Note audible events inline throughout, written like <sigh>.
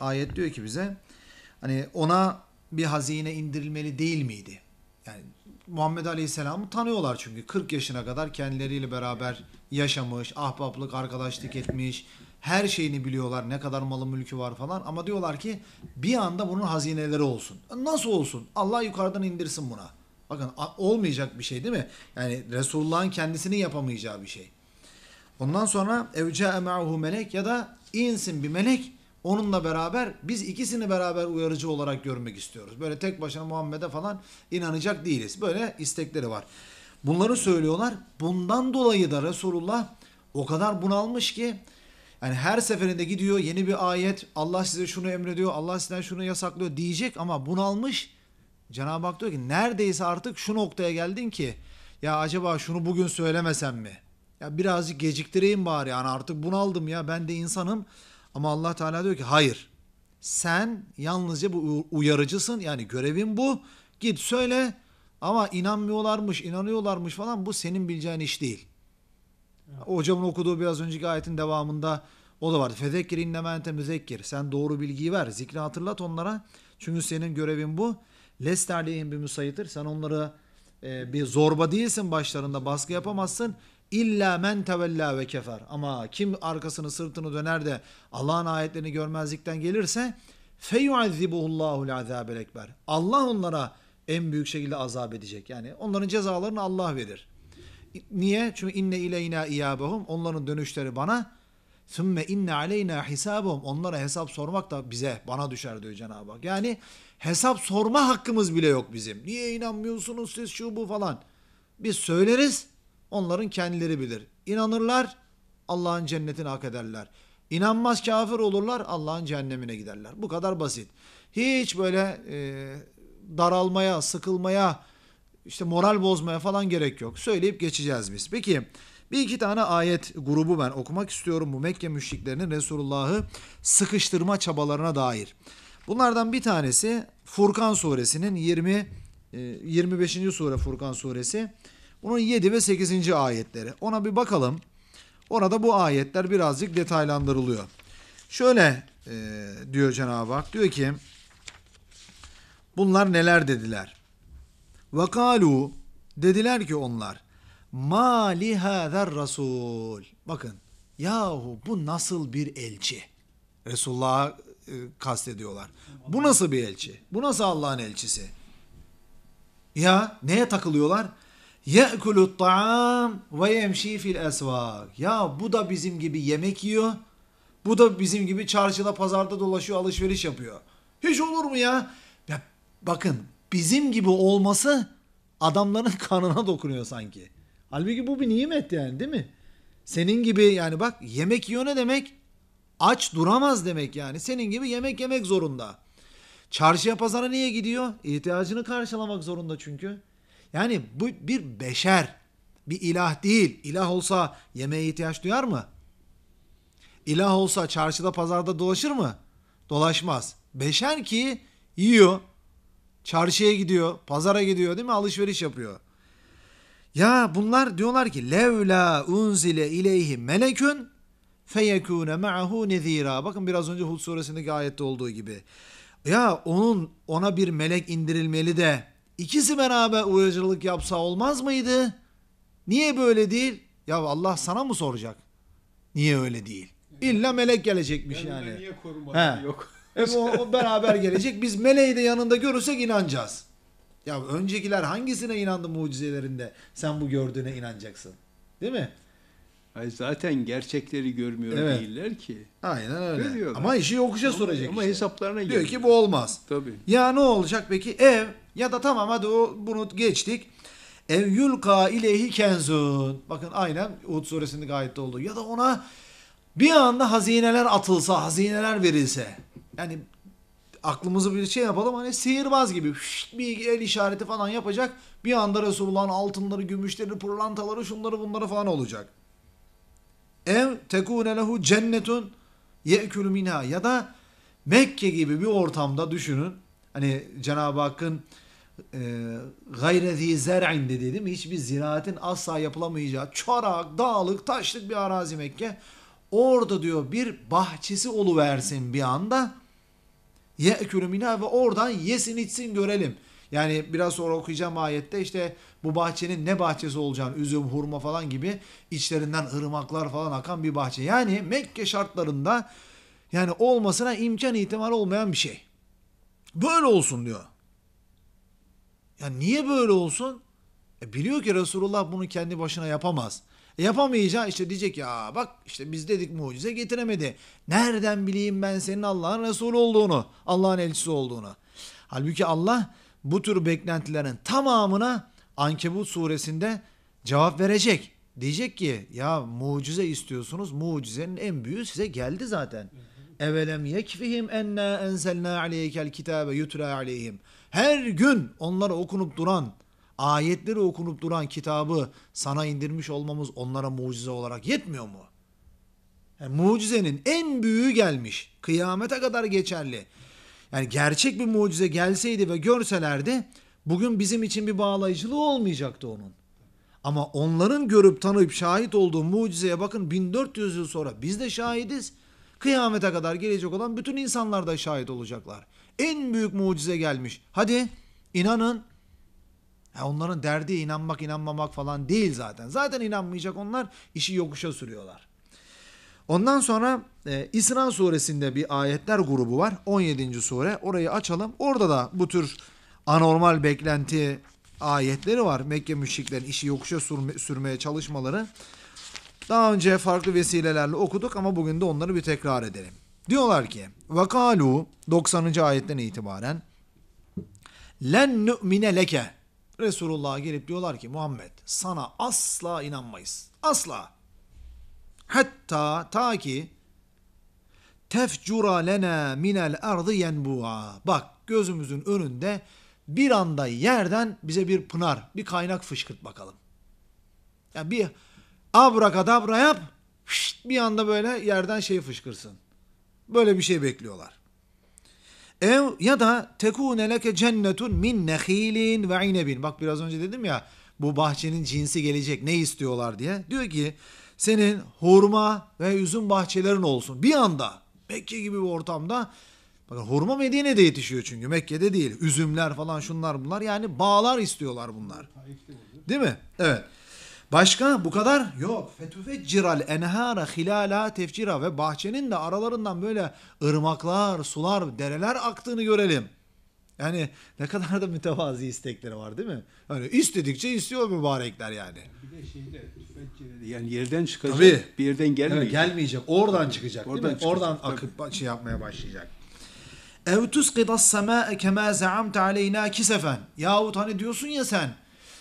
ayet diyor ki bize hani ona bir hazine indirilmeli değil miydi? Yani Muhammed Aleyhisselam'ı tanıyorlar çünkü 40 yaşına kadar kendileriyle beraber yaşamış, ahbaplık, arkadaşlık etmiş, her şeyini biliyorlar. Ne kadar malı mülkü var falan ama diyorlar ki bir anda bunun hazineleri olsun. Nasıl olsun? Allah yukarıdan indirsin buna. Bakın olmayacak bir şey değil mi? Yani Resulullah'ın kendisini yapamayacağı bir şey. Ondan sonra evca ma'hu melek ya da insin bir melek Onunla beraber biz ikisini beraber uyarıcı olarak görmek istiyoruz. Böyle tek başına Muhammed'e falan inanacak değiliz. Böyle istekleri var. Bunları söylüyorlar. Bundan dolayı da Resulullah o kadar bunalmış ki yani her seferinde gidiyor yeni bir ayet Allah size şunu emrediyor Allah size şunu yasaklıyor diyecek ama bunalmış. Cenab-ı Hak diyor ki neredeyse artık şu noktaya geldin ki ya acaba şunu bugün söylemesem mi? Ya birazcık geciktireyim bari yani artık bunaldım ya ben de insanım ama Allah Teala diyor ki hayır. Sen yalnızca bu uyarıcısın. Yani görevin bu. Git söyle ama inanmıyorlarmış, inanıyorlarmış falan bu senin bileceğin iş değil. Evet. Hocamın okuduğu biraz önceki ayetin devamında o da vardı. Fezekkir inneme ente müzekkir. Sen doğru bilgiyi ver, zikri hatırlat onlara. Çünkü senin görevin bu. Lest bir müsaitir Sen onları e, bir zorba değilsin başlarında, baskı yapamazsın. İlla men tevella ve kefer. Ama kim arkasını sırtını döner de Allah'ın ayetlerini görmezlikten gelirse feyuazzibuhullahul azabel ekber. Allah onlara en büyük şekilde azap edecek. Yani onların cezalarını Allah verir. Niye? Çünkü inne ileyna iyabahum. Onların dönüşleri bana. Sümme inne aleyna hisabum. Onlara hesap sormak da bize, bana düşer diyor Cenab-ı Hak. Yani hesap sorma hakkımız bile yok bizim. Niye inanmıyorsunuz siz şu bu falan. Biz söyleriz onların kendileri bilir. İnanırlar Allah'ın cennetini hak ederler. İnanmaz kafir olurlar Allah'ın cehennemine giderler. Bu kadar basit. Hiç böyle e, daralmaya, sıkılmaya, işte moral bozmaya falan gerek yok. Söyleyip geçeceğiz biz. Peki bir iki tane ayet grubu ben okumak istiyorum. Bu Mekke müşriklerinin Resulullah'ı sıkıştırma çabalarına dair. Bunlardan bir tanesi Furkan suresinin 20 25. E, sure Furkan suresi. Bunun 7 ve 8. ayetleri. Ona bir bakalım. Orada bu ayetler birazcık detaylandırılıyor. Şöyle e, diyor Cenab-ı Hak. Diyor ki bunlar neler dediler? Vakalu dediler ki onlar ma lihazer rasul. Bakın yahu bu nasıl bir elçi? Resulullah'a e, kastediyorlar. Bu nasıl bir elçi? Bu nasıl Allah'ın elçisi? Ya neye takılıyorlar? Ye'kulu ta'am ve yemşi fil esvak. Ya bu da bizim gibi yemek yiyor. Bu da bizim gibi çarşıda pazarda dolaşıyor alışveriş yapıyor. Hiç olur mu ya? ya bakın bizim gibi olması adamların <laughs> kanına dokunuyor sanki. Halbuki bu bir nimet yani değil mi? Senin gibi yani bak yemek yiyor ne demek? Aç duramaz demek yani. Senin gibi yemek yemek zorunda. Çarşıya pazara niye gidiyor? İhtiyacını karşılamak zorunda çünkü. Yani bu bir beşer, bir ilah değil. İlah olsa yemeğe ihtiyaç duyar mı? İlah olsa çarşıda pazarda dolaşır mı? Dolaşmaz. Beşer ki yiyor, çarşıya gidiyor, pazara gidiyor değil mi? Alışveriş yapıyor. Ya bunlar diyorlar ki levla unzile ileyhi melekün feyekûne ma'hu nezira. Bakın biraz önce Hud suresindeki ayette olduğu gibi. Ya onun ona bir melek indirilmeli de İkisi beraber uyarıcılık yapsa olmaz mıydı? Niye böyle değil? Ya Allah sana mı soracak? Niye öyle değil? İlla melek gelecekmiş Yanında yani. niye korumadı yok? Hem o, o beraber gelecek. Biz meleği de yanında görürsek inanacağız. Ya öncekiler hangisine inandı mucizelerinde? Sen bu gördüğüne inanacaksın. Değil mi? Ay zaten gerçekleri görmüyor Evet. değiller ki. Aynen öyle. Görüyorlar. Ama işi yokuşa soracak Ama işte. hesaplarına Diyor ki bu olmaz. Tabii. Ya ne olacak peki? Ev ya da tamam hadi o bunu geçtik. Ev yulka ilehi kenzun. Bakın aynen Uhud suresindeki gayet oldu. Ya da ona bir anda hazineler atılsa, hazineler verilse. Yani aklımızı bir şey yapalım hani sihirbaz gibi bir el işareti falan yapacak. Bir anda Resulullah'ın altınları, gümüşleri, pırlantaları, şunları bunları falan olacak. Ev tekune lehu cennetun ye'külü minha ya da Mekke gibi bir ortamda düşünün. Hani Cenab-ı Hakk'ın ee, gayre zi zer'in de dedim. Hiçbir ziraatin asla yapılamayacağı çorak, dağlık, taşlık bir arazi Mekke. Orada diyor bir bahçesi oluversin bir anda. Ye'külü mina ve oradan yesin içsin görelim. Yani biraz sonra okuyacağım ayette işte bu bahçenin ne bahçesi olacağını, üzüm, hurma falan gibi içlerinden ırmaklar falan akan bir bahçe. Yani Mekke şartlarında yani olmasına imkan ihtimal olmayan bir şey. Böyle olsun diyor. Ya niye böyle olsun? E biliyor ki Resulullah bunu kendi başına yapamaz. E yapamayacağı işte diyecek ya bak işte biz dedik mucize getiremedi. Nereden bileyim ben senin Allah'ın Resulü olduğunu, Allah'ın elçisi olduğunu. Halbuki Allah bu tür beklentilerin tamamına Ankebut suresinde cevap verecek. Diyecek ki ya mucize istiyorsunuz. Mucizenin en büyüğü size geldi zaten. Evelem yekfihim enna enzelna aleykel kitabe yutra aleyhim her gün onlara okunup duran, ayetleri okunup duran kitabı sana indirmiş olmamız onlara mucize olarak yetmiyor mu? Yani e, mucizenin en büyüğü gelmiş. Kıyamete kadar geçerli. Yani gerçek bir mucize gelseydi ve görselerdi bugün bizim için bir bağlayıcılığı olmayacaktı onun. Ama onların görüp tanıyıp şahit olduğu mucizeye bakın 1400 yıl sonra biz de şahidiz kıyamete kadar gelecek olan bütün insanlar da şahit olacaklar. En büyük mucize gelmiş. Hadi inanın. Ya onların derdi inanmak inanmamak falan değil zaten. Zaten inanmayacak onlar işi yokuşa sürüyorlar. Ondan sonra e, İsra suresinde bir ayetler grubu var. 17. sure orayı açalım. Orada da bu tür anormal beklenti ayetleri var. Mekke müşriklerin işi yokuşa sürme, sürmeye çalışmaları. Daha önce farklı vesilelerle okuduk ama bugün de onları bir tekrar edelim. Diyorlar ki vakalu 90. ayetten itibaren len nu'mine leke Resulullah'a gelip diyorlar ki Muhammed sana asla inanmayız. Asla. Hatta ta ki tefcura lena minel ardı yenbu'a. Bak gözümüzün önünde bir anda yerden bize bir pınar, bir kaynak fışkırt bakalım. Yani bir abrakadabra yap şşt, bir anda böyle yerden şey fışkırsın. Böyle bir şey bekliyorlar. Ev ya da tekune leke cennetun min nehilin ve inebin. Bak biraz önce dedim ya bu bahçenin cinsi gelecek ne istiyorlar diye. Diyor ki senin hurma ve üzüm bahçelerin olsun. Bir anda Mekke gibi bir ortamda bakın hurma Medine'de yetişiyor çünkü Mekke'de değil. Üzümler falan şunlar bunlar yani bağlar istiyorlar bunlar. Değil mi? Evet. Başka bu kadar yok. Fetufecciral enhara hilala tefcira ve bahçenin de aralarından böyle ırmaklar, sular, dereler aktığını görelim. Yani ne kadar da mütevazi istekleri var değil mi? öyle istedikçe istiyor mübarekler yani. Bir de şeyde yani yerden çıkacak Tabii. bir yerden gelmeyecek. Evet, gelmeyecek. Oradan Tabii. çıkacak Oradan değil mi? Çıkacak. Oradan akıp Tabii. şey yapmaya başlayacak. Ev tusqidas sema'e kema za'amte aleyna kisefen. Yahut hani diyorsun ya sen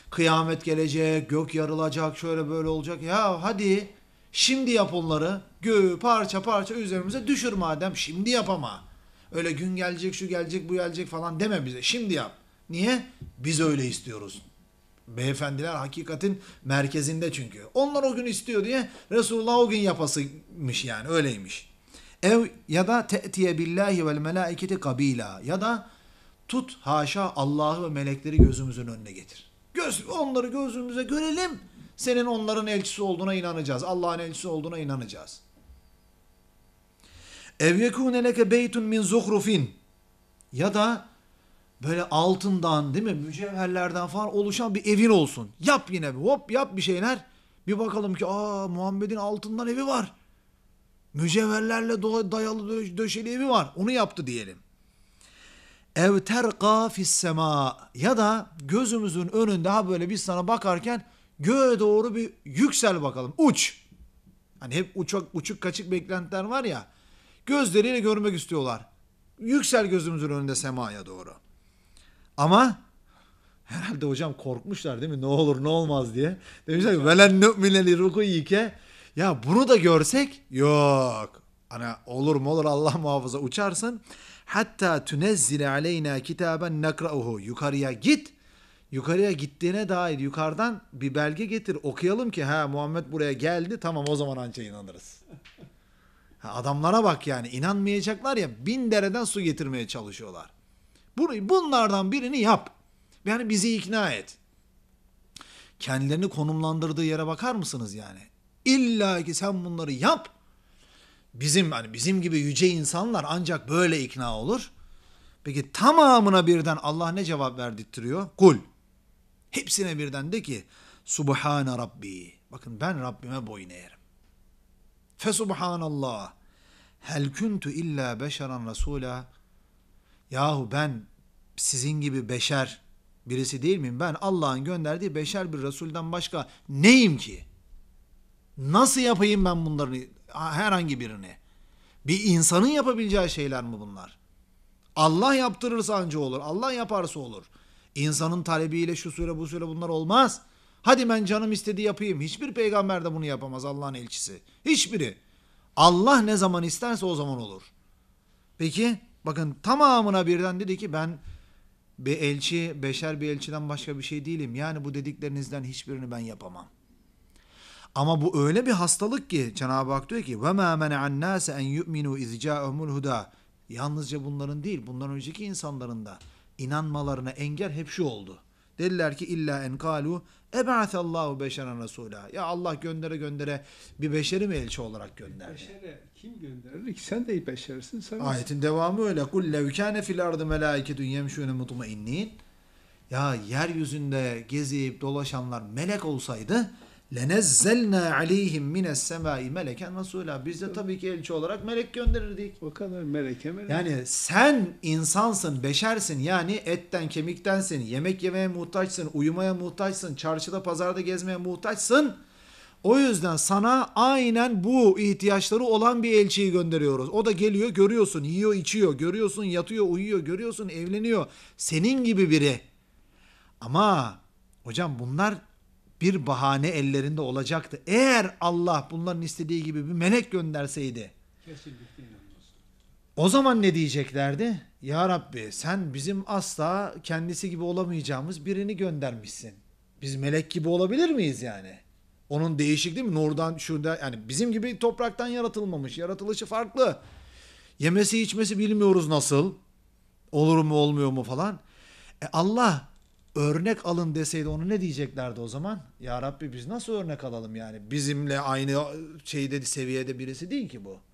kıyamet gelecek, gök yarılacak, şöyle böyle olacak. Ya hadi şimdi yap onları. Göğü parça parça üzerimize düşür madem şimdi yap ama. Öyle gün gelecek, şu gelecek, bu gelecek falan deme bize. Şimdi yap. Niye? Biz öyle istiyoruz. Beyefendiler hakikatin merkezinde çünkü. Onlar o gün istiyor diye Resulullah o gün yapasıymış yani öyleymiş. Ev ya da te'tiye billahi vel melaiketi kabila ya da tut haşa Allah'ı ve melekleri gözümüzün önüne getir. Göz, onları gözümüze görelim. Senin onların elçisi olduğuna inanacağız. Allah'ın elçisi olduğuna inanacağız. Ev yekune leke beytun min zuhrufin. Ya da böyle altından değil mi mücevherlerden falan oluşan bir evin olsun. Yap yine bir hop yap bir şeyler. Bir bakalım ki aa Muhammed'in altından evi var. Mücevherlerle dayalı döşeli evi var. Onu yaptı diyelim ev terqa fis sema ya da gözümüzün önünde ha böyle biz sana bakarken göğe doğru bir yüksel bakalım uç. Hani hep uçak uçuk kaçık beklentiler var ya gözleriyle görmek istiyorlar. Yüksel gözümüzün önünde semaya doğru. Ama herhalde hocam korkmuşlar değil mi? Ne olur ne olmaz diye. Demişler ki velen nü'mine li rukuyike. Ya bunu da görsek yok. Hani olur mu olur Allah muhafaza uçarsın hatta tunezzile aleyna kitaben nekra'uhu. Yukarıya git. Yukarıya gittiğine dair yukarıdan bir belge getir. Okuyalım ki ha Muhammed buraya geldi. Tamam o zaman anca inanırız. Ha, adamlara bak yani inanmayacaklar ya bin dereden su getirmeye çalışıyorlar. Bunlardan birini yap. Yani bizi ikna et. Kendilerini konumlandırdığı yere bakar mısınız yani? İlla ki sen bunları yap. Bizim hani bizim gibi yüce insanlar ancak böyle ikna olur. Peki tamamına birden Allah ne cevap verdirtiyor? Kul. Hepsine birden de ki Subhane Rabbi. Bakın ben Rabbime boyun eğerim. Fe subhanallah. Hel kuntu illa beşeran rasula. Yahu ben sizin gibi beşer birisi değil miyim? Ben Allah'ın gönderdiği beşer bir Resul'den başka neyim ki? Nasıl yapayım ben bunların herhangi birini. Bir insanın yapabileceği şeyler mi bunlar? Allah yaptırırsa anca olur. Allah yaparsa olur. İnsanın talebiyle şu süre bu süre bunlar olmaz. Hadi ben canım istedi yapayım. Hiçbir peygamber de bunu yapamaz Allah'ın elçisi. Hiçbiri. Allah ne zaman isterse o zaman olur. Peki bakın tamamına birden dedi ki ben bir elçi, beşer bir elçiden başka bir şey değilim. Yani bu dediklerinizden hiçbirini ben yapamam. Ama bu öyle bir hastalık ki Cenab-ı Hak diyor ki ve ma mena'an nase en yu'minu iz ca'ahumul huda. Yalnızca bunların değil, bundan önceki insanların da inanmalarına engel hep şu oldu. Dediler ki illa en kalu eb'atallahu beşeren rasula. Ya Allah göndere göndere bir beşeri mi elçi olarak gönderdi? Beşere kim gönderir ki? Sen de beşersin. Sen Ayetin misin? devamı öyle. Kul levkâne fil ardı melâiketun yemşûne mutmainnin. Ya yeryüzünde gezip dolaşanlar melek olsaydı lenezzelna aleyhim mines semai meleken rasula. Biz de tabii ki elçi olarak melek gönderirdik. O kadar meleke melek. Yani sen insansın, beşersin. Yani etten, kemiktensin. Yemek yemeye muhtaçsın, uyumaya muhtaçsın, çarşıda, pazarda gezmeye muhtaçsın. O yüzden sana aynen bu ihtiyaçları olan bir elçiyi gönderiyoruz. O da geliyor, görüyorsun, yiyor, içiyor, görüyorsun, yatıyor, uyuyor, görüyorsun, evleniyor. Senin gibi biri. Ama hocam bunlar bir bahane ellerinde olacaktı. Eğer Allah bunların istediği gibi bir melek gönderseydi o zaman ne diyeceklerdi? Ya Rabbi sen bizim asla kendisi gibi olamayacağımız birini göndermişsin. Biz melek gibi olabilir miyiz yani? Onun değişik değil mi? Nurdan şurada yani bizim gibi topraktan yaratılmamış. Yaratılışı farklı. Yemesi içmesi bilmiyoruz nasıl. Olur mu olmuyor mu falan. E Allah örnek alın deseydi onu ne diyeceklerdi o zaman? Ya Rabbi biz nasıl örnek alalım yani? Bizimle aynı şeyde seviyede birisi değil ki bu.